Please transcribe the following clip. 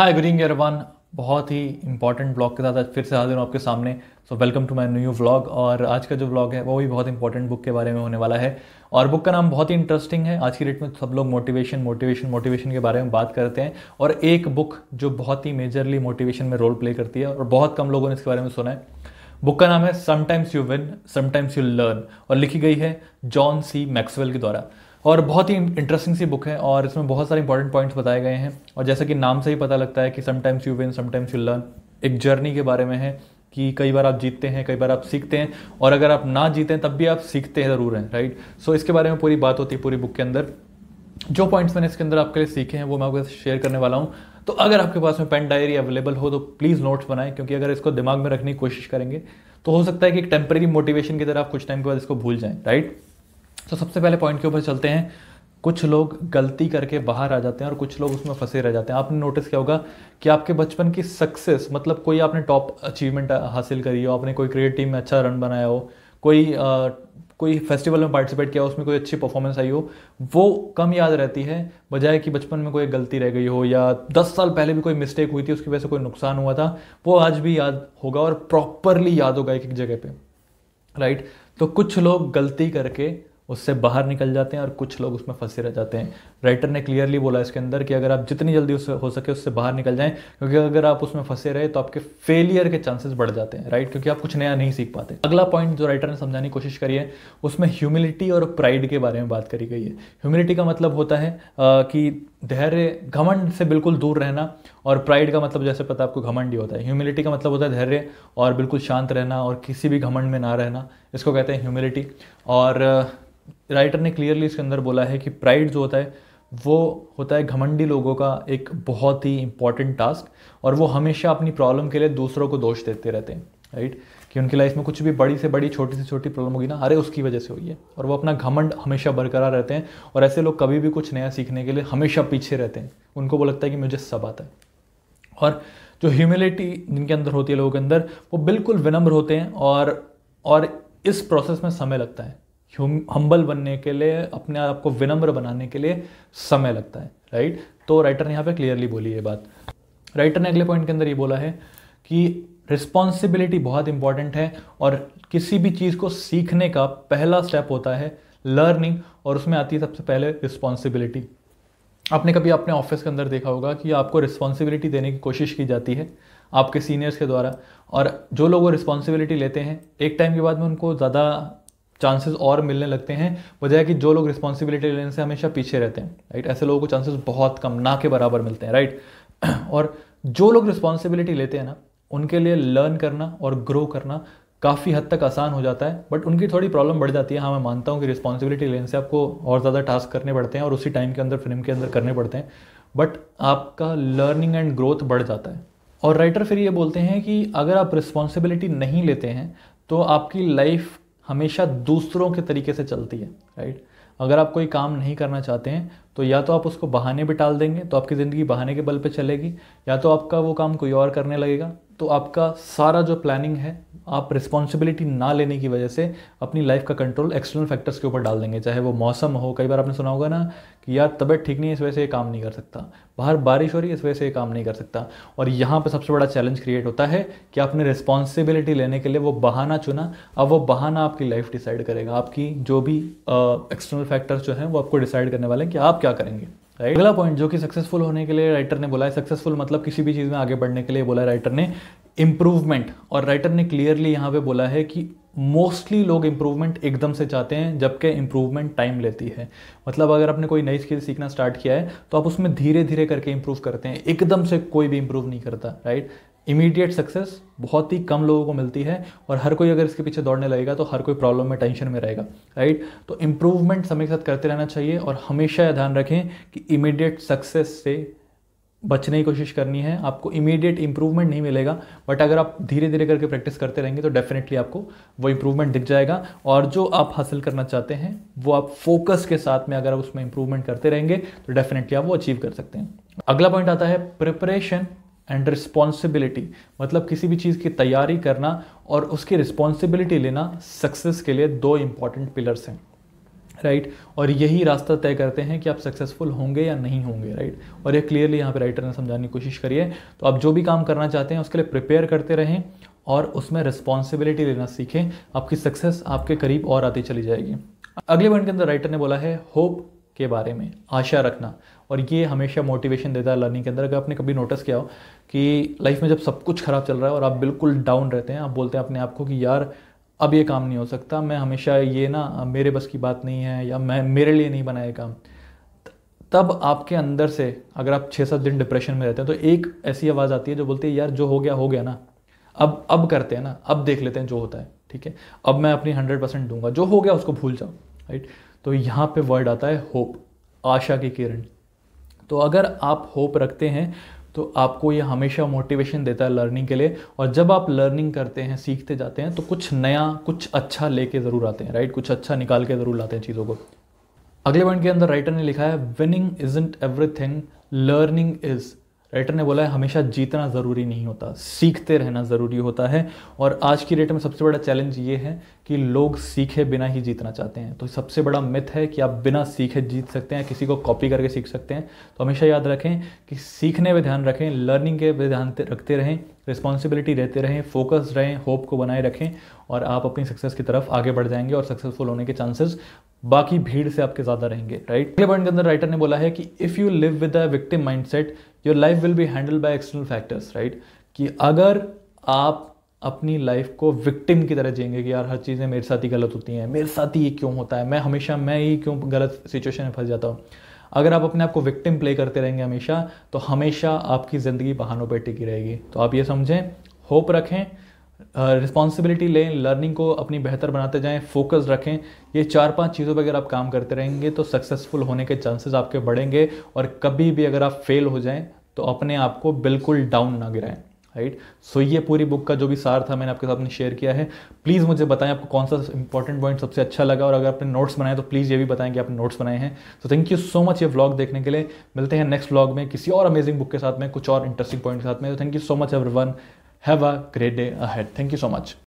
High good evening बहुत ही important blog के साथ आज फिर से हाजिर हूँ आपके सामने so welcome to my new blog और आज का जो ब्लॉग है वो भी बहुत इंपॉर्टेंट बुक के बारे में होने वाला है और बुक का नाम बहुत ही इंटरेस्टिंग है आज की डेट में सब लोग मोटिवेशन मोटिवेशन मोटिवेशन के बारे में बात करते हैं और एक बुक जो बहुत ही मेजरली मोटिवेशन में रोल प्ले करती है और बहुत कम लोगों ने इसके बारे में सुना है बुक का नाम है sometimes you win sometimes you learn और लिखी गई है जॉन सी मैक्सवेल के द्वारा और बहुत ही इंटरेस्टिंग सी बुक है और इसमें बहुत सारे इंपॉर्टेंट पॉइंट्स बताए गए हैं और जैसा कि नाम से ही पता लगता है कि sometimes you win sometimes you learn एक जर्नी के बारे में है कि कई बार आप जीतते हैं कई बार आप सीखते हैं और अगर आप ना जीते हैं तब भी आप सीखते हैं ज़रूर हैं राइट सो इसके बारे में पूरी बात होती है पूरी बुक के अंदर जो पॉइंट्स मैंने इसके अंदर आपके लिए सीखे हैं वो मैं आपके शेयर करने वाला हूँ तो अगर आपके पास में पेन डायरी अवेलेबल हो तो प्लीज़ नोट्स बनाएं क्योंकि अगर इसको दिमाग में रखने की कोशिश करेंगे तो हो सकता है कि एक टेम्प्रेरी मोटिवेशन की तरह आप कुछ टाइम के बाद इसको भूल जाएं राइट तो सबसे पहले पॉइंट के ऊपर चलते हैं कुछ लोग गलती करके बाहर आ जाते हैं और कुछ लोग उसमें फंसे रह जाते हैं आपने नोटिस किया होगा कि आपके बचपन की सक्सेस मतलब कोई आपने टॉप अचीवमेंट हासिल करी हो आपने कोई क्रिकेट टीम में अच्छा रन बनाया हो कोई आ, कोई फेस्टिवल में पार्टिसिपेट किया उसमें कोई अच्छी परफॉर्मेंस आई हो वो कम याद रहती है बजाय कि बचपन में कोई गलती रह गई हो या दस साल पहले भी कोई मिस्टेक हुई थी उसकी वजह से कोई नुकसान हुआ था वो आज भी याद होगा और प्रॉपरली याद होगा एक एक जगह पे राइट तो कुछ लोग गलती करके उससे बाहर निकल जाते हैं और कुछ लोग उसमें फंसे रह जाते हैं राइटर ने क्लियरली बोला इसके अंदर कि अगर आप जितनी जल्दी उससे हो सके उससे बाहर निकल जाएं क्योंकि अगर आप उसमें फंसे रहे तो आपके फेलियर के चांसेस बढ़ जाते हैं राइट क्योंकि आप कुछ नया नहीं सीख पाते अगला पॉइंट जो राइटर ने समझाने की कोशिश करी है उसमें ह्यूमिलिटी और प्राइड के बारे में बात करी गई है ह्यूमिलिटी का मतलब होता है कि धैर्य घमंड से बिल्कुल दूर रहना और प्राइड का मतलब जैसे पता आपको घमंड ही होता है ह्यूमिलिटी का मतलब होता है धैर्य और बिल्कुल शांत रहना और किसी भी घमंड में ना रहना इसको कहते हैं ह्यूमिलिटी और राइटर ने क्लियरली इसके अंदर बोला है कि प्राइड जो होता है वो होता है घमंडी लोगों का एक बहुत ही इंपॉर्टेंट टास्क और वो हमेशा अपनी प्रॉब्लम के लिए दूसरों को दोष देते रहते हैं राइट कि उनकी लाइफ में कुछ भी बड़ी से बड़ी छोटी से छोटी प्रॉब्लम होगी ना अरे उसकी वजह से हुई है और वो अपना घमंड हमेशा बरकरार रहते हैं और ऐसे लोग कभी भी कुछ नया सीखने के लिए हमेशा पीछे रहते हैं उनको वो लगता है कि मुझे सब आता है और जो ह्यूमिलिटी जिनके अंदर होती है लोगों के अंदर वो बिल्कुल विनम्र होते हैं और और इस प्रोसेस में समय लगता है हम्बल बनने के लिए अपने आप को विनम्र बनाने के लिए समय लगता है राइट तो राइटर ने यहाँ पे क्लियरली बोली ये बात राइटर ने अगले पॉइंट के अंदर ये बोला है कि रिस्पॉन्सिबिलिटी बहुत इंपॉर्टेंट है और किसी भी चीज़ को सीखने का पहला स्टेप होता है लर्निंग और उसमें आती है सबसे पहले रिस्पॉन्सिबिलिटी आपने कभी अपने ऑफिस के अंदर देखा होगा कि आपको रिस्पॉन्सिबिलिटी देने की कोशिश की जाती है आपके सीनियर्स के द्वारा और जो लोग वो रिस्पॉन्सिबिलिटी लेते हैं एक टाइम के बाद में उनको ज़्यादा चांसेस और मिलने लगते हैं वजह कि जो लोग रिस्पॉन्सिबिलिटी लेने से हमेशा पीछे रहते हैं राइट ऐसे लोगों को चांसेस बहुत कम ना के बराबर मिलते हैं राइट और जो लोग रिस्पॉन्सिबिलिटी लेते हैं ना उनके लिए लर्न करना और ग्रो करना काफ़ी हद तक आसान हो जाता है बट उनकी थोड़ी प्रॉब्लम बढ़ जाती है हाँ मैं मानता हूँ कि रिस्पॉन्सिबिलिटी लेने से आपको और ज़्यादा टास्क करने पड़ते हैं और उसी टाइम के अंदर फिल्म के अंदर करने पड़ते हैं बट आपका लर्निंग एंड ग्रोथ बढ़ जाता है और राइटर फिर ये बोलते हैं कि अगर आप रिस्पॉन्सिबिलिटी नहीं लेते हैं तो आपकी लाइफ हमेशा दूसरों के तरीके से चलती है राइट अगर आप कोई काम नहीं करना चाहते हैं तो या तो आप उसको बहाने भी टाल देंगे तो आपकी ज़िंदगी बहाने के बल पे चलेगी या तो आपका वो काम कोई और करने लगेगा तो आपका सारा जो प्लानिंग है आप रिस्पॉन्सिबिलिटी ना लेने की वजह से अपनी लाइफ का कंट्रोल एक्सटर्नल फैक्टर्स के ऊपर डाल देंगे चाहे वो मौसम हो कई बार आपने सुना होगा ना कि यार तबीयत ठीक नहीं है इस वजह से ये काम नहीं कर सकता बाहर बारिश हो रही है इस वजह से ये काम नहीं कर सकता और यहाँ पर सबसे बड़ा चैलेंज क्रिएट होता है कि आपने रिस्पॉन्सिबिलिटी लेने के लिए वो बहाना चुना अब वो बहाना आपकी लाइफ डिसाइड करेगा आपकी जो भी एक्सटर्नल फैक्टर्स जो हैं वो आपको डिसाइड करने वाले हैं कि आप क्या करेंगे राइट अगला पॉइंट जो कि सक्सेसफुल होने के लिए राइटर ने बोला है सक्सेसफुल मतलब किसी भी चीज़ में आगे बढ़ने के लिए बोला है राइटर ने इम्प्रूवमेंट और राइटर ने क्लियरली यहाँ पे बोला है कि मोस्टली लोग इम्प्रूवमेंट एकदम से चाहते हैं जबकि इम्प्रूवमेंट टाइम लेती है मतलब अगर आपने कोई नई स्किल सीखना स्टार्ट किया है तो आप उसमें धीरे धीरे करके इम्प्रूव करते हैं एकदम से कोई भी इम्प्रूव नहीं करता राइट इमीडिएट सक्सेस बहुत ही कम लोगों को मिलती है और हर कोई अगर इसके पीछे दौड़ने लगेगा तो हर कोई प्रॉब्लम में टेंशन में रहेगा राइट तो इम्प्रूवमेंट समय के साथ करते रहना चाहिए और हमेशा ध्यान रखें कि इमीडिएट सक्सेस से बचने की कोशिश करनी है आपको इमीडिएट इंप्रूवमेंट नहीं मिलेगा बट अगर आप धीरे धीरे करके प्रैक्टिस करते रहेंगे तो डेफिनेटली आपको वो इंप्रूवमेंट दिख जाएगा और जो आप हासिल करना चाहते हैं वो आप फोकस के साथ में अगर आप उसमें इंप्रूवमेंट करते रहेंगे तो डेफिनेटली आप वो अचीव कर सकते हैं अगला पॉइंट आता है प्रिपरेशन एंड रिस्पॉन्सिबिलिटी मतलब किसी भी चीज़ की तैयारी करना और उसकी रिस्पॉन्सिबिलिटी लेना सक्सेस के लिए दो इंपॉर्टेंट पिलर्स हैं राइट और यही रास्ता तय करते हैं कि आप सक्सेसफुल होंगे या नहीं होंगे राइट और ये क्लियरली यहाँ पे राइटर ने समझाने की कोशिश करी है तो आप जो भी काम करना चाहते हैं उसके लिए प्रिपेयर करते रहें और उसमें रिस्पॉन्सिबिलिटी लेना सीखें आपकी सक्सेस आपके करीब और आती चली जाएगी अगले पॉइंट के अंदर राइटर ने बोला है होप के बारे में आशा रखना और ये हमेशा मोटिवेशन देता है लर्निंग के अंदर अगर आपने कभी नोटिस किया हो कि लाइफ में जब सब कुछ ख़राब चल रहा है और आप बिल्कुल डाउन रहते हैं आप बोलते हैं अपने आप को कि यार अब ये काम नहीं हो सकता मैं हमेशा ये ना मेरे बस की बात नहीं है या मैं मेरे लिए नहीं बना काम तब आपके अंदर से अगर आप छः सात दिन डिप्रेशन में रहते हैं तो एक ऐसी आवाज़ आती है जो बोलती है यार जो हो गया हो गया ना अब अब करते हैं ना अब देख लेते हैं जो होता है ठीक है अब मैं अपनी हंड्रेड परसेंट दूंगा जो हो गया उसको भूल जाओ राइट तो यहाँ पे वर्ड आता है होप आशा की किरण तो अगर आप होप रखते हैं तो आपको ये हमेशा मोटिवेशन देता है लर्निंग के लिए और जब आप लर्निंग करते हैं सीखते जाते हैं तो कुछ नया कुछ अच्छा लेके ज़रूर आते हैं राइट कुछ अच्छा निकाल के ज़रूर लाते हैं चीज़ों को अगले पॉइंट के अंदर राइटर ने लिखा है winning isn't thing learning is writer ने बोला है हमेशा जीतना ज़रूरी नहीं होता सीखते रहना ज़रूरी होता है और आज की डेट में सबसे बड़ा चैलेंज ये है कि लोग सीखे बिना ही जीतना चाहते हैं तो सबसे बड़ा मिथ है कि आप बिना सीखे जीत सकते हैं किसी को कॉपी करके सीख सकते हैं तो हमेशा याद रखें कि सीखने पर ध्यान रखें लर्निंग के पे ध्यान रखते रहें रिस्पॉन्सिबिलिटी रहते रहें फोकस रहें होप को बनाए रखें और आप अपनी सक्सेस की तरफ आगे बढ़ जाएंगे और सक्सेसफुल होने के चांसेस बाकी भीड़ से आपके ज़्यादा रहेंगे राइट अगले पॉइंट के अंदर राइटर ने बोला है कि if you live with a victim mindset your life will be handle by external factors right कि अगर आप अपनी लाइफ को विक्टिम की तरह जिएंगे कि यार हर चीज़ें मेरे साथ ही गलत होती हैं मेरे साथ ही ये क्यों होता है मैं हमेशा मैं ही क्यों गलत सिचुएशन में फंस जाता हूँ अगर आप अपने आप को विक्टिम प्ले करते रहेंगे हमेशा तो हमेशा आपकी ज़िंदगी बहानों पर टिकी रहेगी तो आप ये समझें होप रखें रिस्पॉन्सिबिलिटी लें लर्निंग को अपनी बेहतर बनाते जाएं फोकस रखें ये चार पांच चीज़ों पर अगर आप काम करते रहेंगे तो सक्सेसफुल होने के चांसेस आपके बढ़ेंगे और कभी भी अगर आप फेल हो जाएं तो अपने आप को बिल्कुल डाउन ना गिराएं राइट सो ये पूरी बुक का जो भी सार था मैंने आपके साथ में शेयर किया है प्लीज़ मुझे बताएं आपको कौन सा इंपॉर्टेंट पॉइंट सबसे अच्छा लगा और अगर आपने नोट्स बनाए तो प्लीज़ ये भी बताएं कि आपने नोट्स बनाए हैं so thank you so much ये व्लॉग देखने के लिए मिलते हैं नेक्स्ट व्लॉग में किसी और अमेजिंग बुक के साथ में कुछ और इंटरेस्टिंग पॉइंट के साथ में तो thank you so much every Have a great day ahead. Thank you so much.